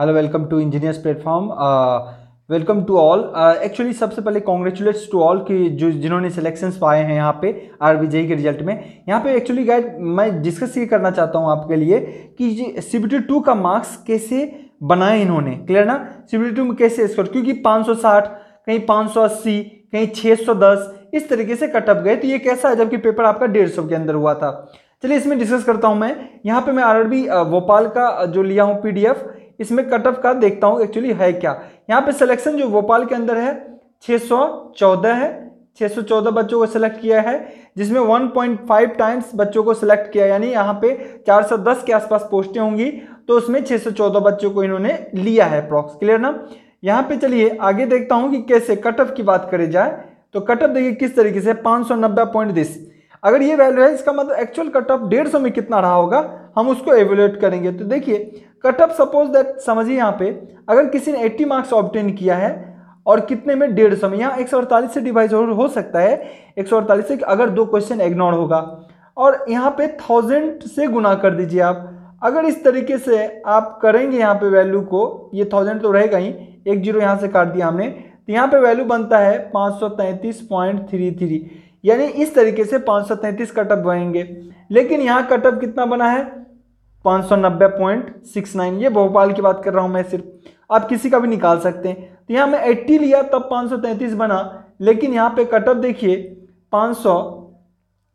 hello welcome to engineers platform welcome to all actually सबसे पहले congratulates to all कि जो जिन्होंने सिलेक्शंस पाए हैं यहाँ पे आर बी के रिजल्ट में यहाँ पे एक्चुअली गाइड मैं डिस्कस ये करना चाहता हूँ आपके लिए कि सीबीटी टू का मार्क्स कैसे बनाए इन्होंने क्लियर ना सीबीटी टू में कैसे स्कोर क्योंकि 560 कहीं 580 कहीं 610 इस तरीके से कटअप गए तो ये कैसा है जबकि पेपर आपका डेढ़ के अंदर हुआ था चलिए इसमें डिस्कस करता हूँ मैं यहाँ पे मैं आर uh, भोपाल का uh, जो लिया हूँ पी इसमें कट ऑफ का देखता हूँ एक्चुअली है क्या यहाँ पे सिलेक्शन जो भोपाल के अंदर है 614 है 614 बच्चों को सिलेक्ट किया है जिसमें 1.5 टाइम्स बच्चों को सिलेक्ट किया यानी यहाँ पे 410 के आसपास पोस्टें होंगी तो उसमें 614 बच्चों को इन्होंने लिया है प्रॉक्स क्लियर ना यहाँ पे चलिए आगे देखता हूँ कि कैसे कट ऑफ की बात करी जाए तो कट ऑफ देखिए किस तरीके से पाँच पॉइंट दिस अगर ये वैल्यू है इसका मतलब एक्चुअल कट ऑफ डेढ़ सौ में कितना रहा होगा हम उसको एवेल्युएट करेंगे तो देखिए कटअप सपोज दैट समझिए यहाँ पे अगर किसी ने 80 मार्क्स ऑप्टेन किया है और कितने में डेढ़ सौ में यहाँ एक से डिवाइज हो सकता है एक से अगर दो क्वेश्चन इग्नोर होगा और यहाँ पे थाउजेंड से गुना कर दीजिए आप अगर इस तरीके से आप करेंगे यहाँ पे वैल्यू को ये थाउजेंड तो रहेगा ही एक जीरो यहाँ से काट दिया हमने तो यहाँ पे वैल्यू बनता है पाँच सौ तैंतीस पॉइंट थ्री थ्री यानी इस तरीके से पाँच सौ तैंतीस कटअप बनेंगे लेकिन यहाँ कटअप कितना बना है 590.69 ये भोपाल की बात कर रहा हूँ मैं सिर्फ आप किसी का भी निकाल सकते हैं तो यहाँ मैं एट्टी लिया तब 533 बना लेकिन यहाँ पे कटअप देखिए 500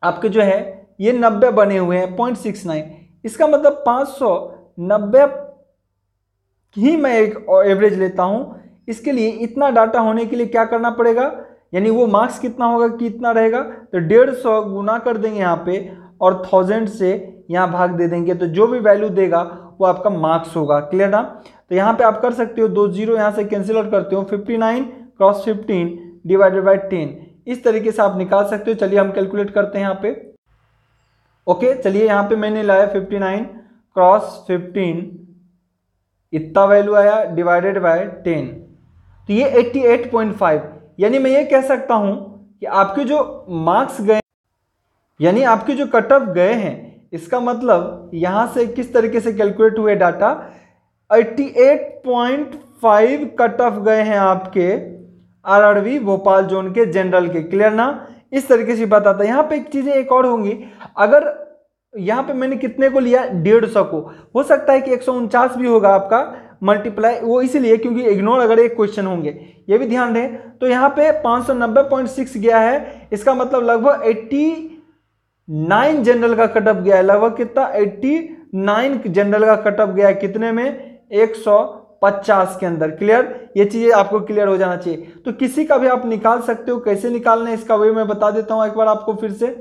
आपके जो है ये 90 बने हुए हैं पॉइंट इसका मतलब नब्बे ही मैं एक एवरेज लेता हूँ इसके लिए इतना डाटा होने के लिए क्या करना पड़ेगा यानी वो मार्क्स कितना होगा कितना रहेगा तो डेढ़ सौ गुना कर देंगे यहाँ पे और थाउजेंड से यहाँ भाग दे देंगे तो जो भी वैल्यू देगा वो आपका मार्क्स होगा क्लियर ना तो यहाँ पे आप कर सकते हो दो जीरो यहाँ से कैंसिल आउट करते हो fifty nine cross fifteen divided by ten इस तरीके से आप निकाल सकते हो चलिए हम कैलकुलेट करते हैं यहाँ पे ओके चलिए यहाँ पे मैंने लाया फिफ्टी नाइन क्रॉस फिफ्टीन इतना वैल्यू आया डिवाइडेड बाय टेन तो ये एट्टी एट पॉइंट फाइव यानी मैं ये कह सकता हूँ कि आपके जो मार्क्स गए यानी आपके जो कट ऑफ गए हैं इसका मतलब यहाँ से किस तरीके से कैलकुलेट हुए डाटा 88.5 कट ऑफ गए हैं आपके आरआरवी भोपाल जोन के जनरल के क्लियर ना इस तरीके से बात आता है यहाँ पे एक चीज़ें एक और होंगी अगर यहाँ पे मैंने कितने को लिया डेढ़ सौ को हो सकता है कि एक भी होगा आपका मल्टीप्लाई वो इसीलिए क्योंकि इग्नोर अगर एक क्वेश्चन होंगे ये भी ध्यान रहे तो यहाँ पे 590.6 गया है इसका मतलब लगभग नाइन जनरल का कटअप गया है लगभग कितना एट्टी नाइन जनरल का कटअप गया है कितने में एक सौ पचास के अंदर क्लियर ये चीज़ें आपको क्लियर हो जाना चाहिए तो किसी का भी आप निकाल सकते हो कैसे निकालना है इसका वही मैं बता देता हूँ एक बार आपको फिर से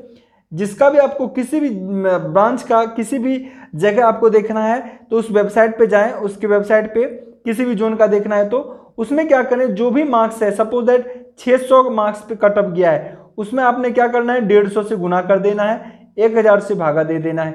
जिसका भी आपको किसी भी ब्रांच का किसी भी जगह आपको देखना है तो उस वेबसाइट पे जाएं उसकी वेबसाइट पे किसी भी जोन का देखना है तो उसमें क्या करें जो भी मार्क्स है सपोज दैट 600 मार्क्स पे कटअप गया है उसमें आपने क्या करना है डेढ़ सौ से गुना कर देना है एक हजार से भागा दे देना है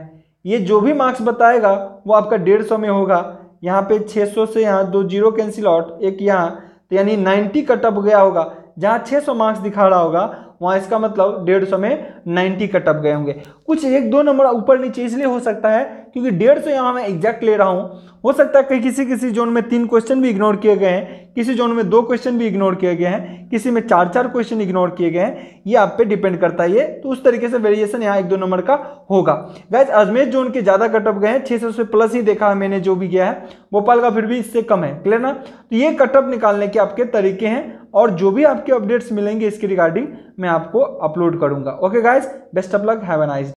ये जो भी मार्क्स बताएगा वो आपका डेढ़ सौ में होगा यहाँ पे सौ से यहाँ दो जीरो कैंसिल आउट एक यहाँ तो यानी नाइन्टी कट अप गया होगा जहाँ सौ मार्क्स दिखा रहा होगा वहाँ इसका मतलब डेढ़ सौ में नाइन्टी कटअप गए होंगे कुछ एक दो नंबर ऊपर नीचे इसलिए हो सकता है क्योंकि डेढ़ सौ यहाँ मैं एग्जैक्ट ले रहा हूँ हो सकता है कि किसी किसी जोन में तीन क्वेश्चन भी इग्नोर किए गए हैं किसी जोन में दो क्वेश्चन भी इग्नोर किए गए हैं किसी में चार चार क्वेश्चन इग्नोर किए गए हैं ये आप पे डिपेंड करता है ये तो उस तरीके से वेरिएशन यहाँ एक दो नंबर का होगा गैज अजमेर जोन के ज़्यादा कटअप गए हैं छः से प्लस ही देखा है मैंने जो भी गया है भोपाल का फिर भी इससे कम है क्लियर ना तो ये कटअप निकालने के आपके तरीके हैं और जो भी आपके अपडेट्स मिलेंगे इसके रिगार्डिंग मैं आपको अपलोड करूंगा okay guys best of luck have a eyes